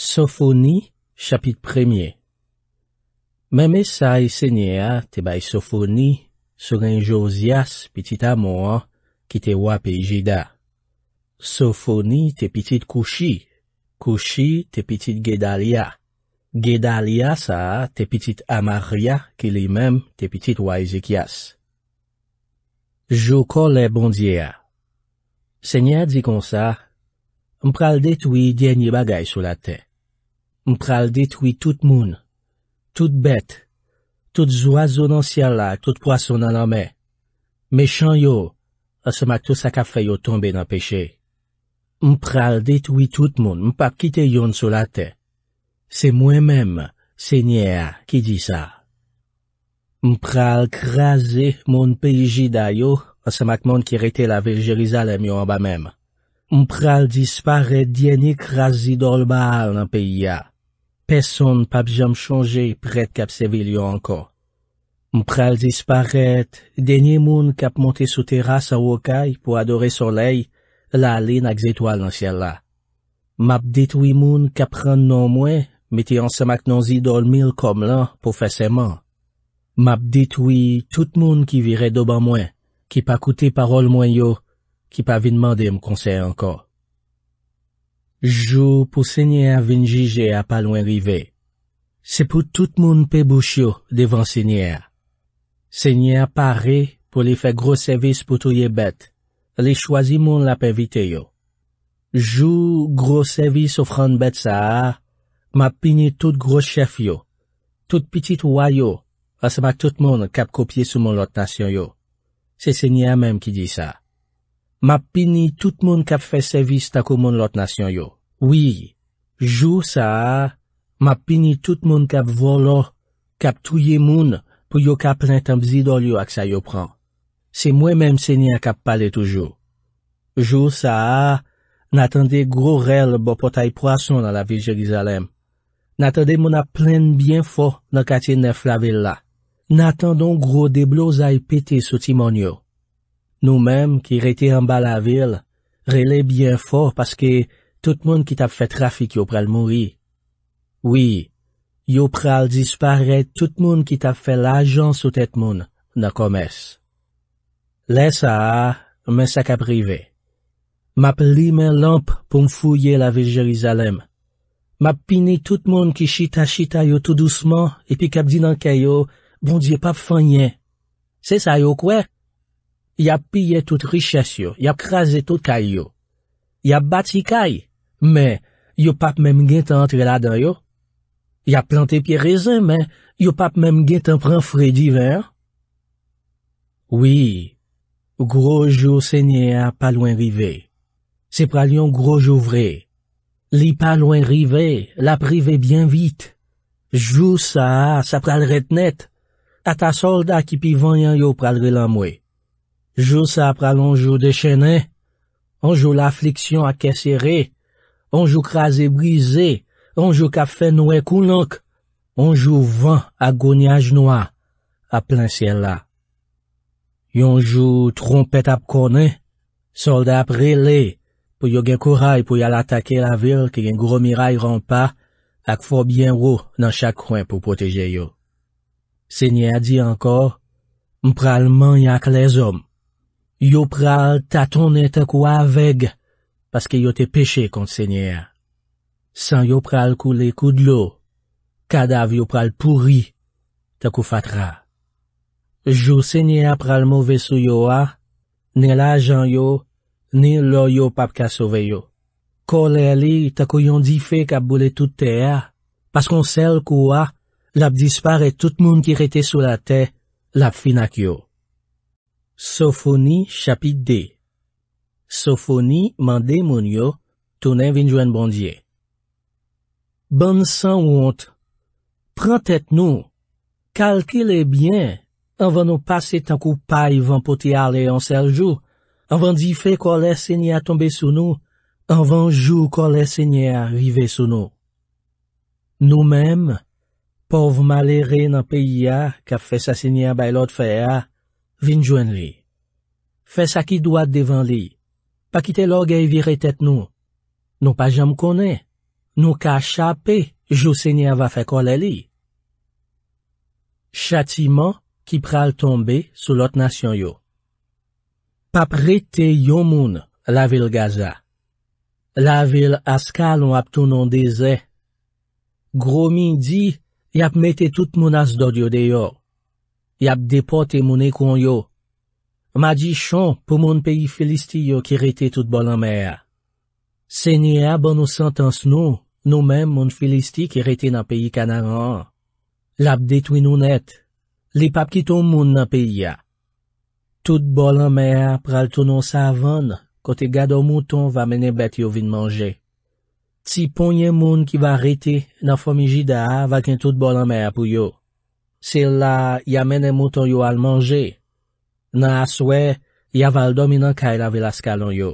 SOFONI CHAPIT PREMIER Mèmè sa y e sènyè a te bay SOFONI souren jòzyas pitit amò ki te wap e jida. SOFONI te pitit kouchi, kouchi te pitit gedalya. Gedalya sa te pitit amarya ki li mèm te pitit waj zikyas. JOKO LE BONDIÈ A Sènyè a di kon sa, mpral de twi djenye bagay sou la tè. Mpral ditwi tout moun, tout bet, tout zwa zo nan siya la, tout pwason nan anme. Mèchan yo, asemak tout sa kafe yo tombe nan peche. Mpral ditwi tout moun, mpa kite yon sou la te. Se mwen menm, se nye a, ki di sa. Mpral krasi moun peji da yo, asemak moun ki rete la virjeliza lem yo anba menm. Mpral dispari djeni krasi dol ba al nan peyi ya. Pèson n'pap jom chonje prèd kap se vil yo ankon. Mpral disparet, denye moun kap monte sou teras a wokay pou adore soley, la alen ak zetoal nan siel la. Map detwi moun kap pran nan mwen, meti ansamak nan zidol mil kom lan pou fè seman. Map detwi tout moun ki vire do ban mwen, ki pa koute parol mwen yo, ki pa vin mande mkonse ankon. Jou pou sènyè vinjije a pa lwen rive. Se pou tout moun pe bouch yo devan sènyè. Sènyè pare pou li fè gros servis pou touye bet. Li chwazi moun la pe vite yo. Jou gros servis ofran bet sa a, ma pinye tout gros chef yo. Tout pitit wwa yo, asma tout moun kap kopye sou moun lot nasyon yo. Se sènyè mèm ki di sa. Ma pini tout moun kap fè servis takou moun lot nasyon yo. Oui, jou sa a, ma pini tout moun kap volor, kap touye moun pou yo kap lente mzidol yo ak sa yo pran. Se mwen menm sènyan kap pale toujou. Jou sa a, natande gro rel bo potay prason nan la Vilje Gizalem. Natande moun ap plen bien fo, nan katye nef lavel la. Natandon gro deblozay pete soti moun yo. Nou menm ki rete an ba la vil, rele byen for paske tout moun ki tap fe trafik yo pral mouri. Oui, yo pral dispare tout moun ki tap fe lajan sou tet moun, nan komes. Lesa, mensak aprive. Map li men lamp pou mfouye la vil Jerizalem. Map pini tout moun ki chita-chita yo tout douceman epi kap di nan kayo, bondye pap fanyen. Se sa yo kwek? Ya piye tout riches yo, ya krasi tout kay yo. Ya bati kay, men, yo pap menm gen tan entre la dan yo. Ya plante piye rezen, men, yo pap menm gen tan pran fre di ver. Oui, grojou se nye a palouan rive. Se pralion grojou vre. Li palouan rive, la prive bien vite. Jou sa, sa pralret net. A ta solda ki pi vanyan yo pralre lan mwe. Anjou sa pral anjou de chenè, anjou la fliksyon akè serè, anjou krasè bwize, anjou kafè nouè koun lank, anjou van ak gounyaj nouè, ap plen sien la. Yonjou trompèt ap konè, soldat ap rele pou yo gen kouray pou yal atake la vil ke gen gouromiray rampa ak fobyen wou nan chakwen pou poteje yo. Senye a di ankor, mpralman yak les om. Yo pral taton neta kwa aveg, paske yo te peche kont se nye a. San yo pral koule kou de lo, kadav yo pral pouri, ta kou fatra. Jou se nye a pral mouve sou yo a, ne la jan yo, ne lo yo pap ka sove yo. Kole li, ta kou yon di fe kap bole tout te a, paskon sel kou a, lap dispar et tout moun ki rete sou la te, lap finak yo. SOFONI CHAPIT DE SOFONI MAN DEMONYO TOU NEN VINJOUEN BONDIER BAN SAN WONT PRAN TET NO KALKE LE BIEN AN VAN NO PASE TANKOU PAI VAN POTI ALE YON SERJOU AN VAN DIFE KOLER SENYE A TOMBE SOU NO AN VAN JOU KOLER SENYE A RIVE SOU NO NO MEM POV MALERE NAN PEYYA KAP FE SA SENYE A BAYLOT FEYA Vinjwen li. Fes a ki doat devan li. Pa kite log e viri tet nou. Nou pa jem konen. Nou ka chape, jou se nye ava fe kon le li. Chati man ki pral tombe sou lot nasyon yo. Pa prete yon moun la vil Gaza. La vil Askal ou ap tonon de ze. Gro min di, yap mete tout moun as dodyo de yo. Y ap depote moun e koun yo. Ma di chon pou moun peyi Filistiyo ki rete tout bolan mèa. Senye a ban nou santans nou, nou men moun Filistiyo ki rete nan peyi Kanarang. Lap detwi nou net. Li pap kiton moun nan peyi ya. Tout bolan mèa pral tonon sa avan kote gado mouton va mene bet yo vin manje. Ti ponye moun ki va rete nan fami jida avan kwen tout bolan mèa pou yo. Se la, ya menen mouton yo al manje. Nan aswe, ya valdomi nan kaila velaskalon yo.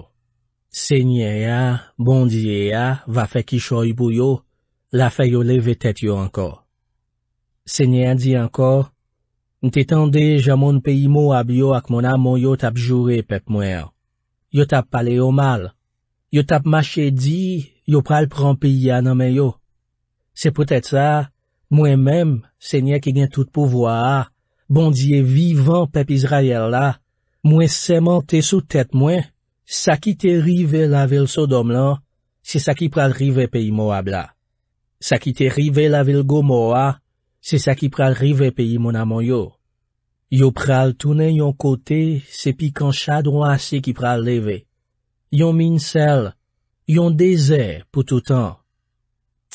Se nyen ya, bondye ya, va fe kishoy bou yo, la fe yo leve tet yo ankor. Se nyen di ankor, nte tende jamon pe imo ab yo ak mona moun yo tap jure pep mwen yo. Yo tap pale yo mal. Yo tap mache di, yo pral pranpe ya nanmen yo. Se pwetet sa, Mwen menm, se nye ki gen tout pouvoa, bondye vivan pep Izrayel la, mwen seman te sou tet mwen, sa ki te rive la vil Sodom lan, se sa ki pral rive peyi moun abla. Sa ki te rive la vil Gomoa, se sa ki pral rive peyi moun amonyo. Yo pral toune yon kote se pi kan chad wansi ki pral leve. Yon min sel, yon dese pou toutan.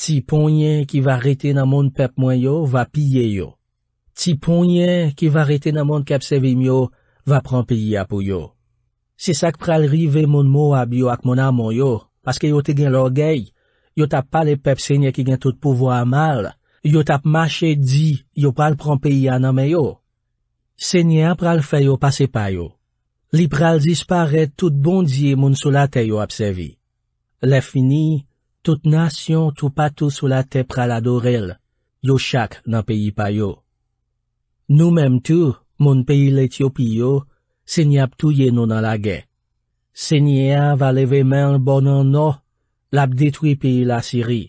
Ti ponyen ki va rete nan moun pep mwen yo, va piye yo. Ti ponyen ki va rete nan moun ke apseve myo, va pran piye apou yo. Se sak pral rive moun mou abyo ak moun amon yo, paske yo te gen lorgey, yo tap pale pep senye ki gen tout pouvo amal, yo tap mache di yo pral pran piye ananmen yo. Senye ap pral fay yo pase pay yo. Li pral dispare tout bon diye moun soula te yo apseve. Le fini, Tout nasyon tou patou sou la te praladorel, yo chak nan peyi payo. Nou mem tou, moun peyi l'Ethiopiyo, senye ap tou yenon nan lage. Senye av aleve men bonan no, lap detwi peyi la siri.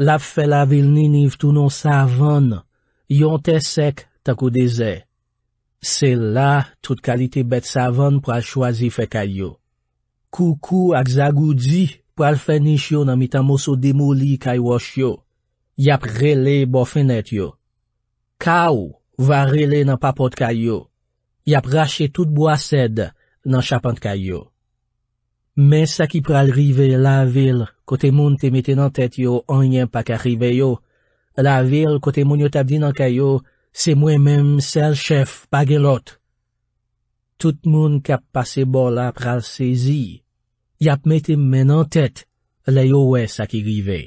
Lap fel avil niniv tou non savon, yon te sek takou deze. Se la, tout kalite bet savon pral chwazi fekayo. Koukou ak zagou di! pou al fenish yo nan mitan mousou demou li kay wosh yo. Yap rele bo fenet yo. Kau va rele nan papot kay yo. Yap rache tout bo ased nan chapant kay yo. Men sa ki pral rive la vil kote moun te meten nan tet yo anyen pa ka rive yo. La vil kote moun yo tabdi nan kay yo se mwen menm sel chef pa gelot. Tout moun kap pase bol ap pral sezi yo. Yap metem men an tet le yo wè sak i rive.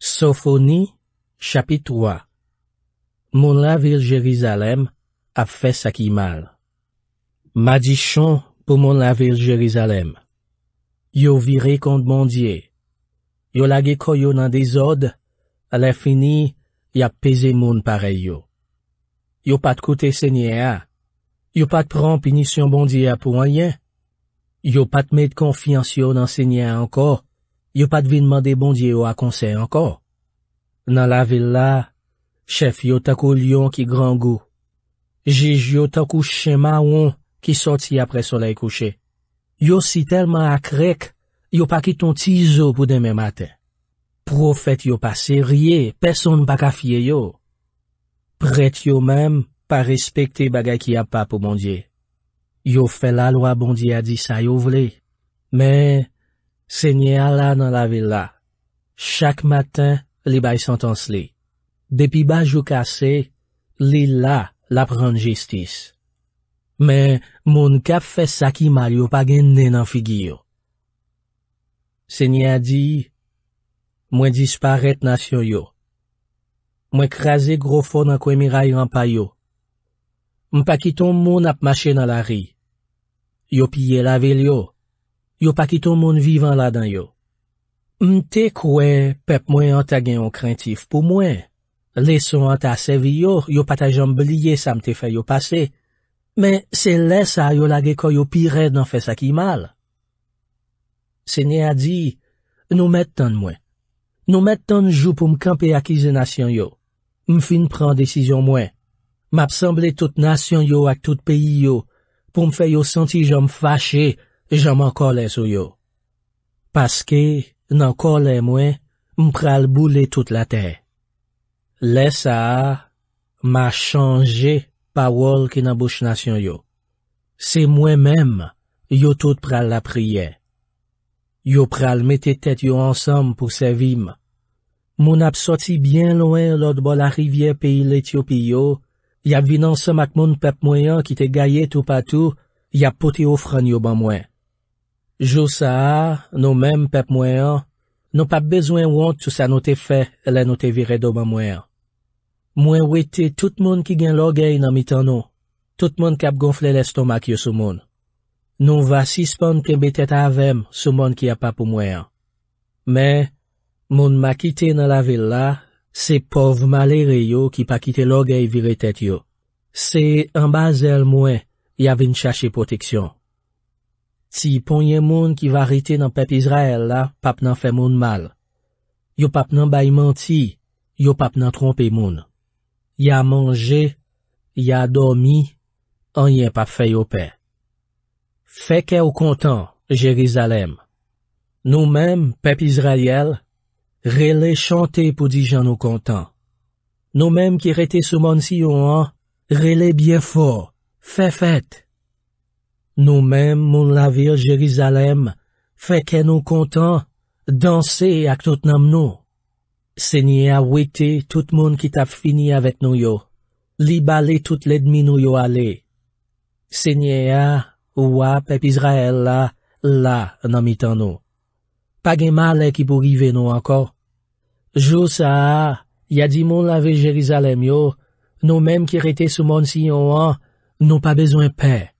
Sofoni, chapit 3 Mon la vil Jerizalem ap fè sak i mal. Madichon pou mon la vil Jerizalem. Yo vire kont bondye. Yo lage koyo nan dezod, le fini yap peze moun pareyo. Yo pat kote sènyè a. Yo pat pran pinisyon bondye ap wanyè. Yo pat met konfians yo nan sènyen anko, yo pat vi nman de bondye yo a konsey anko. Nan la vil la, chèf yo takou lyon ki gran gou. Jèj yo takou chèma ouan ki soti apre solei kouchè. Yo si telman akrek, yo pakit ton tizou pou demè matè. Profet yo pas serye, peson baka fye yo. Pret yo mèm pa respekte bagay ki ap pa pou bondye. Yo fè la lo a bondi a di sa yo vle. Men, se nye a la nan la vil la. Chak matan, li bay santans li. Depi baj ou kase, li la la pran jistis. Men, moun kap fè sakimal yo pa gennen nan figiyo. Se nye a di, mwen disparet nan syo yo. Mwen kreze grofo nan kwen miray an payo. Mpa kiton moun ap mache nan la ri. Yo piye lavel yo. Yo pa kiton moun vivan la dan yo. Mte kwen pep mwen anta gen yon krentif pou mwen. Leson anta asevi yo. Yo pata jom blye sa mte fe yo pase. Men se lesa yo lage ko yo pi red nan fes akimal. Se ne a di, nou met tan mwen. Nou met tan jou pou mkanpe akize nasyon yo. M fin pran desizyon mwen. Map sanble tout nasyon yo ak tout peyi yo. pou m fè yo senti jom fache, jom an kolè sou yo. Paske, nan kolè mwen, m pral boulè tout la tè. Lè sa, ma chanje pa wol ki nan bouchnasyon yo. Se mwen mèm, yo tout pral la priè. Yo pral metè tèt yo ansam pou sevim. Moun ap soti byen louè lòd bo la rivyè peyi l'Ethiopiyo, Yap vinansan mak moun pep mwen an ki te gaye tou patou, yap pote ou fran yo ban mwen. Jou sa a, nou menm pep mwen an, nou pa bezwen want sou sa nou te fe, la nou te vire do ban mwen an. Mwen wete tout moun ki gen logay nan mitan nou, tout moun kap gonfle l'estomak yo sou moun. Nou va sispan ke betet avem sou moun ki apap ou mwen an. Men, moun makite nan la vil la, Se pov malere yo ki pa kite logay viretet yo. Se an bazel mwen, ya vin chache poteksyon. Ti ponye moun ki va rite nan pep Izrael la, pap nan fe moun mal. Yo pap nan bayman ti, yo pap nan trompe moun. Ya manje, ya adomi, anye pap fe yo pe. Fek e ou kontan, Jerizalem. Nou menm, pep Izrael, Rele chante pou di jan nou kontan. Nou menm ki rete souman si yo an, rele bie for, fe fet. Nou menm moun la vil Jerizalem, fe ken nou kontan, danse ak tout nam nou. Se nye a wete tout moun ki tap fini avet nou yo. Li bale tout ledmi nou yo ale. Se nye a, wap ep Israel la, la nan mitan nou. Page ma le ki pou rive nou anko, Jous sa a, ya di moun lave Jerizalem yo, nou menm ki rete sou moun si yon an, nou pa bezwen pe,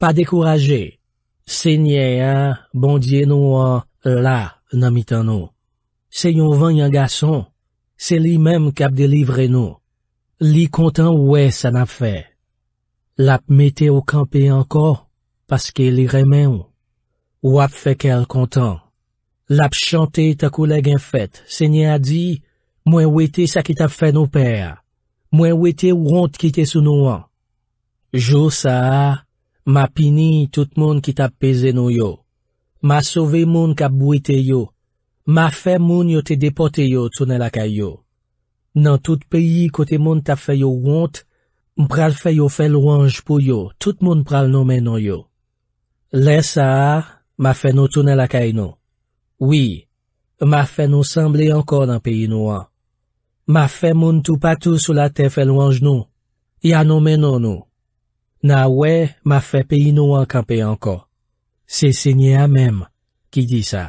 pa dekoraje, se nye a, bondye nou an, la nan mitan nou. Se yon ven yon gason, se li menm kap delivre nou, li kontan wè san ap fè. Lap mete o kampe anko, paske li remen ou, wap fè kel kontan. Lap chante ta kolegen fet, se nye a di, mwen wete sa ki ta fe nou per, mwen wete wont ki te sou nou an. Jou sa a, ma pini tout moun ki ta peze nou yo. Ma sove moun ka bwite yo, ma fe moun yo te depote yo, tounen lakay yo. Nan tout peyi kote moun ta fe yo wont, mpral fe yo fe lwange pou yo, tout moun pral nou men nou yo. Le sa a, ma fe nou tounen lakay nou. Oui, ma fè nou semblé ankor an pe inouan. Ma fè moun tou patou sou la te fè louan jnou. Ya nou menon nou. Na we, ma fè pe inouan kanpe ankor. Se se nye a mem ki di sa.